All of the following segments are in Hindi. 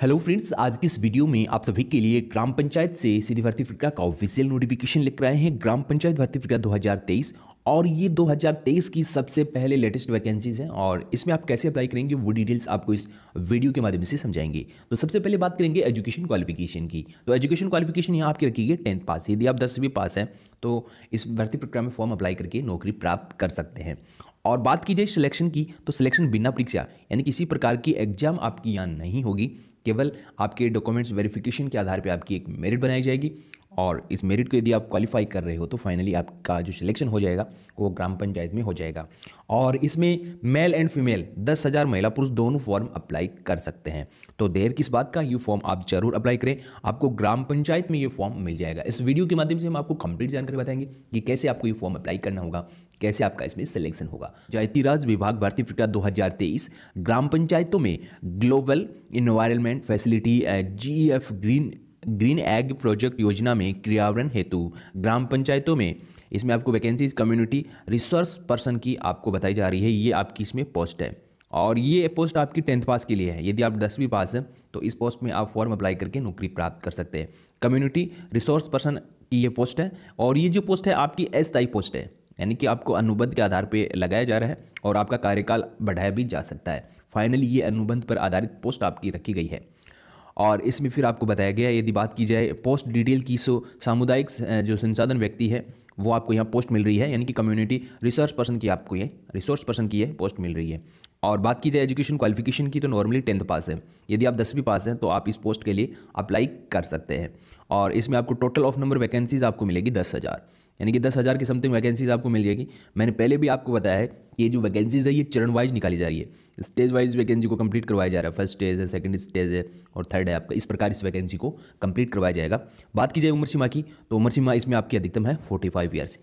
हेलो फ्रेंड्स आज की इस वीडियो में आप सभी के लिए ग्राम पंचायत से सीधी भर्ती प्रक्रिया का ऑफिशियल नोटिफिकेशन लेकर आए हैं ग्राम पंचायत भर्ती प्रक्रिया 2023 और ये 2023 की सबसे पहले लेटेस्ट वैकेंसीज हैं और इसमें आप कैसे अप्लाई करेंगे वो डिटेल्स आपको इस वीडियो के माध्यम से समझाएंगे तो सबसे पहले बात करेंगे एजुकेशन क्वालिफिकेशन की तो एजुकेशन क्वालिफिकेशन यहाँ आपकी रखी है टेंथ पास यदि आप दसवीं पास हैं तो इस भर्ती प्रक्रिया में फॉर्म अप्लाई करके नौकरी प्राप्त कर सकते हैं और बात की जाए सिलेक्शन की तो सिलेक्शन बिना परीक्षा यानी किसी प्रकार की एग्जाम आपकी यहाँ नहीं होगी केवल आपके डॉक्यूमेंट्स वेरिफिकेशन के आधार पर आपकी एक मेरिट बनाई जाएगी और इस मेरिट को यदि आप क्वालिफाई कर रहे हो तो फाइनली आपका जो सिलेक्शन हो जाएगा वो ग्राम पंचायत में हो जाएगा और इसमें मेल एंड फीमेल दस हज़ार महिला पुरुष दोनों फॉर्म अप्लाई कर सकते हैं तो देर किस बात का ये फॉर्म आप जरूर अप्लाई करें आपको ग्राम पंचायत में ये फॉर्म मिल जाएगा इस वीडियो के माध्यम से हम आपको कंप्लीट जानकारी बताएंगे कि कैसे आपको ये फॉर्म अप्लाई करना होगा कैसे आपका इसमें सिलेक्शन होगा जायती राज विभाग भारतीय फिक्रा 2023 ग्राम पंचायतों में ग्लोबल इन्वायरमेंट फैसिलिटी जी ग्रीन ग्रीन एग प्रोजेक्ट योजना में क्रियावरण हेतु ग्राम पंचायतों में इसमें आपको वैकेंसीज कम्युनिटी रिसोर्स पर्सन की आपको बताई जा रही है ये आपकी इसमें पोस्ट है और ये पोस्ट आपकी टेंथ पास के लिए है यदि आप दसवीं पास हैं तो इस पोस्ट में आप फॉर्म अप्लाई करके नौकरी प्राप्त कर सकते हैं कम्युनिटी रिसोर्स पर्सन की ये पोस्ट है और ये जो पोस्ट है आपकी अस्थायी पोस्ट है यानी कि आपको अनुबंध के आधार पर लगाया जा रहा है और आपका कार्यकाल बढ़ाया भी जा सकता है फाइनली ये अनुबंध पर आधारित पोस्ट आपकी रखी गई है और इसमें फिर आपको बताया गया यदि बात की जाए पोस्ट डिटेल की सो सामुदायिक जो संसाधन व्यक्ति है वो आपको यहाँ पोस्ट मिल रही है यानी कि कम्युनिटी रिसोर्स पर्सन की आपको ये रिसोर्स पर्सन की है पोस्ट मिल रही है और बात की जाए एजुकेशन क्वालिफिकेशन की तो नॉर्मली टेंथ पास है यदि आप दसवीं पास हैं तो आप इस पोस्ट के लिए अप्लाई कर सकते हैं और इसमें आपको टोटल ऑफ नंबर वैकेंसीज आपको मिलेगी दस हज़ार यानी कि दस हज़ार की समथिंग वैकेंसीज आपको मिल जाएगी मैंने पहले भी आपको बताया है कि ये जो वैकेंसीज है ये चरण वाइज निकाली जा रही है स्टेज वाइज वैकेंसी को कंप्लीट करवाया जा रहा है फर्स्ट स्टेज है सेकंड स्टेज है और थर्ड है आपका इस प्रकार इस वैकेंसी को कंप्लीट करवाया जाएगा बात की जाए उम्र सीमा की तो उम्र सीमा इसमें आपकी अधिकतम है forty five years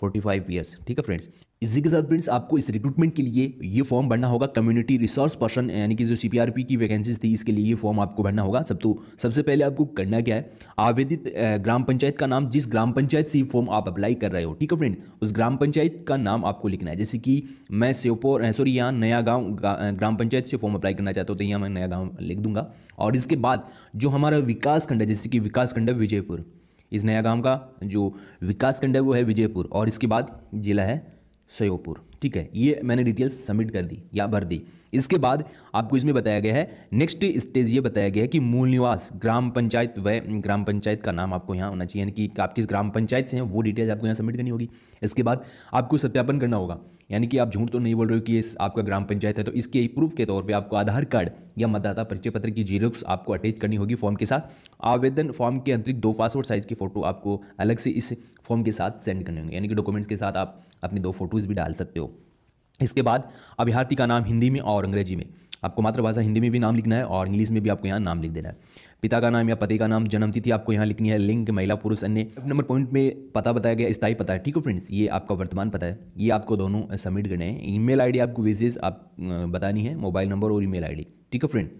forty five years ठीक है फ्रेंड्स इसी के साथ फ्रेंड्स आपको इस रिक्रूटमेंट के लिए ये फॉर्म भरना होगा कम्युनिटी रिसोर्स पर्सन यानी कि जो सीपीआरपी की वैकेंसीज थी इसके लिए ये फॉर्म आपको भरना होगा सब तो सबसे पहले आपको करना क्या है आवेदित ग्राम पंचायत का नाम जिस ग्राम पंचायत से फॉर्म आप अप्लाई कर रहे हो ठीक है फ्रेंड्स उस ग्राम पंचायत का नाम आपको लिखना है जैसे कि मैं श्योपुर सॉरी यहाँ नया गाँव ग्राम पंचायत से फॉर्म अप्लाई करना चाहता हूँ तो यहाँ मैं नया गाँव लिख दूंगा और इसके बाद जो हमारा विकास खंड है जैसे कि विकास खंड है विजयपुर इस नया गाँव का जो विकास खंड है वो है विजयपुर और इसके बाद जिला है सयोपुर ठीक है ये मैंने डिटेल्स सबमिट कर दी या भर दी इसके बाद आपको इसमें बताया गया है नेक्स्ट स्टेज ये बताया गया है कि मूल निवास ग्राम पंचायत व ग्राम पंचायत का नाम आपको यहाँ होना चाहिए यानी कि आप किस ग्राम पंचायत से हैं वो डिटेल्स आपको यहाँ सबमिट करनी होगी इसके बाद आपको सत्यापन करना होगा यानी कि आप झूठ तो नहीं बोल रहे हो कि ये आपका ग्राम पंचायत है तो इसके प्रूफ के तौर पर आपको आधार कार्ड या मतदाता परिचय पत्र की जीरोक्स आपको अटैच करनी होगी फॉर्म के साथ आवेदन फॉर्म के अंतरिक्त दो पासपोर्ट साइज़ की फ़ोटो आपको अलग से इस फॉर्म के साथ सेंड करनी होगी यानी कि डॉक्यूमेंट्स के साथ आप अपनी दो फ़ोटोज़ भी डाल सकते हो इसके बाद अभ्यार्थी का नाम हिंदी में और अंग्रेजी में आपको मातृभाषा हिंदी में भी नाम लिखना है और इंग्लिश में भी आपको यहाँ नाम लिख देना है पिता का नाम या पति का नाम जन्मतिथि आपको यहाँ लिखनी है लिंग महिला पुरुष अन्य नंबर पॉइंट में पता बताया गया स्थायी पता है ठीक है फ्रेंड्स ये आपका वर्तमान पता है ये आपको दोनों सबमिट करने हैं ईमेल आईडी आपको विजेज आप बतानी है मोबाइल नंबर और ईमेल आईडी ठीक है फ्रेंड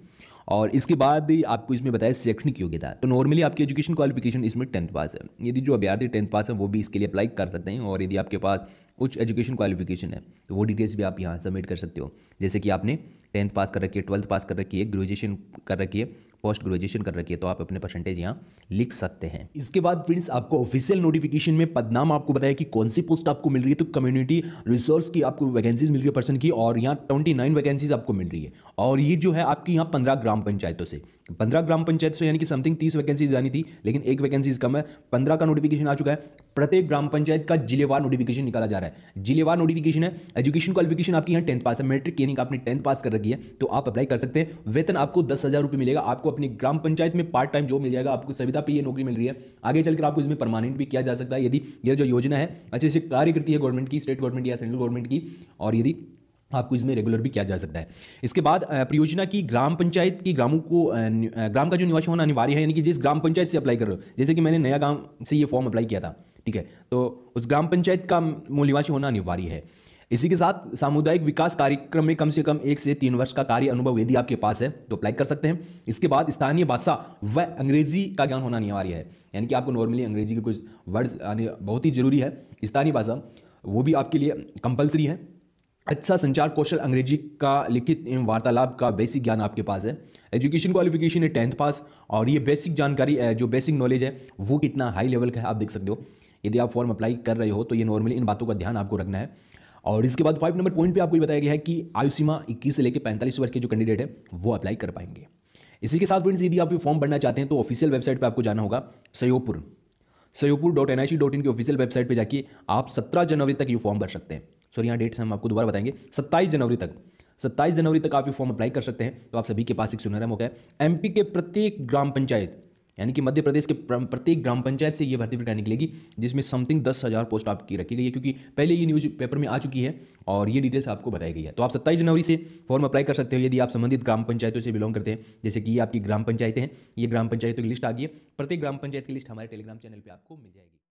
और इसके बाद आपको इसमें बताया शैक्षणिक योग्यता तो नॉर्मली आपकी एजुकेशन क्वालिफिकेशन इसमें टेंथ पास है यदि जो अभ्यार्थी टेंथ पास है वो भी इसके लिए अप्लाई कर सकते हैं और यदि आपके पास कुछ एजुकेशन क्वालिफिकेशन है तो वो डिटेल्स भी आप यहाँ सबमिट कर सकते हो जैसे कि आपने टेंथ पास कर रखी है ट्वेल्थ पास कर रखी है ग्रेजुएशन कर रखी है पोस्ट ग्रेजुएशन कर रखी है तो आप अपने परसेंटेज यहाँ लिख सकते हैं इसके बाद फ्रेंड्स आपको ऑफिशियल नोटिफिकेशन में पदनाम आपको बताया कि कौन सी पोस्ट आपको मिल रही है तो कम्युनिटी रिसोर्स की आपको वैकेंसीज मिल रही है पर्सन की और यहाँ ट्वेंटी नाइन वैकेंसीज आपको मिल रही है और ये जो है आपकी यहाँ पंद्रह ग्राम पंचायतों से पंद्रह ग्राम पंचायत से यानी कि समथिंग तीस वैकेंसीज आनी थी लेकिन एक वैकेंसीज कम है पंद्रह का नोटिफिकेशन आ चुका है प्रत्येक ग्राम पंचायत का जिलेवार नोटिफिकेशन निकाला जा रहा है जिलेवार नोटिफिकेशन है एजुकेशन क्वालिफिकेशन आपकी यहाँ टेंथ पास है मेट्रिक यानी आपने टेंथ पास कर रखी है तो आप अप्लाई कर सकते हैं वेतन आपको दस हज़ार रुपये मिलेगा आपको अपनी ग्राम पंचायत में पार्ट टाइम जॉब मिल जाएगा आपको सुविधा पर यह नौकरी मिल रही है आगे चलकर आपको इसमें परमानेंट भी किया जा सकता है यदि यह जो योजना है अच्छे से कार्य करती है गवर्नमेंट की स्टेट गवर्नमेंट या सेंट्रल गवर्नमेंट की और यदि आपको इसमें रेगुलर भी किया जा सकता है इसके बाद परियोजना की ग्राम पंचायत की ग्रामों को ग्राम का जो निवासी होना अनिवार्य है यानी कि जिस ग्राम पंचायत से अप्लाई कर रहे हो जैसे कि मैंने नया गांव से ये फॉर्म अप्लाई किया था ठीक है तो उस ग्राम पंचायत का मूल निवासी होना अनिवार्य है इसी के साथ सामुदायिक विकास कार्यक्रम में कम से कम एक से तीन वर्ष का कार्य अनुभव यदि आपके पास है तो अप्लाई कर सकते हैं इसके बाद स्थानीय भाषा व अंग्रेजी का ज्ञान होना अनिवार्य है यानी कि आपको नॉर्मली अंग्रेजी के कुछ वर्ड्स आने बहुत ही जरूरी है स्थानीय भाषा वो भी आपके लिए कंपलसरी है अच्छा संचार कौशल अंग्रेजी का लिखित एवं वार्तालाप का बेसिक ज्ञान आपके पास है एजुकेशन क्वालिफिकेशन है टेंथ पास और ये बेसिक जानकारी जो बेसिक नॉलेज है वो कितना हाई लेवल का है आप देख सकते हो यदि आप फॉर्म अप्लाई कर रहे हो तो ये नॉर्मली इन बातों का ध्यान आपको रखना है और इसके बाद फाइव नंबर पॉइंट पर आपको बताया गया है कि आयु सीमा इक्कीस से लेकर पैंतालीस वर्ष के जो कैंडिडेट है वो अप्लाई कर पाएंगे इसी के साथ फ्रेंड्स यदि आप ये फॉर्म भरना चाहते हैं तो ऑफिशियल वेबसाइट पर आपको जाना होगा Sheopur Sheopur dot N I C dot in की ऑफिशियल वेबसाइट पर जाके आप सत्रह जनवरी तक ये फॉर्म भर सकते हैं सॉरी यहाँ डेट्स हम आपको दोबारा बताएंगे सत्ताईस जनवरी तक सत्ताईस जनवरी तक आप ये फॉर्म अप्लाई कर सकते हैं तो आप सभी के पास एक सुनहरा मौका है एमपी के प्रत्येक ग्राम पंचायत यानी कि मध्य प्रदेश के प्रत्येक ग्राम पंचायत से ये भर्ती प्रक्रिया निकलेगी जिसमें समथिंग दस हज़ार पोस्ट आपकी रखी गई है क्योंकि पहले ये न्यूज़ पेपर में आ चुकी है और ये डिटेल्स आपको बताई गई है तो आप सत्ताईस जनवरी से फॉर्म अप्लाई कर सकते हो यदि आप संबंधित ग्राम पंचायतों से बिलोंग करते हैं जैसे कि ये आपकी ग्राम पंचायतें हैं ये ग्राम पंचायतों की लिस्ट आ गई है प्रत्येक ग्राम पंचायत की लिस्ट हमारे टेलीग्राम चैनल पर आपको मिल जाएगी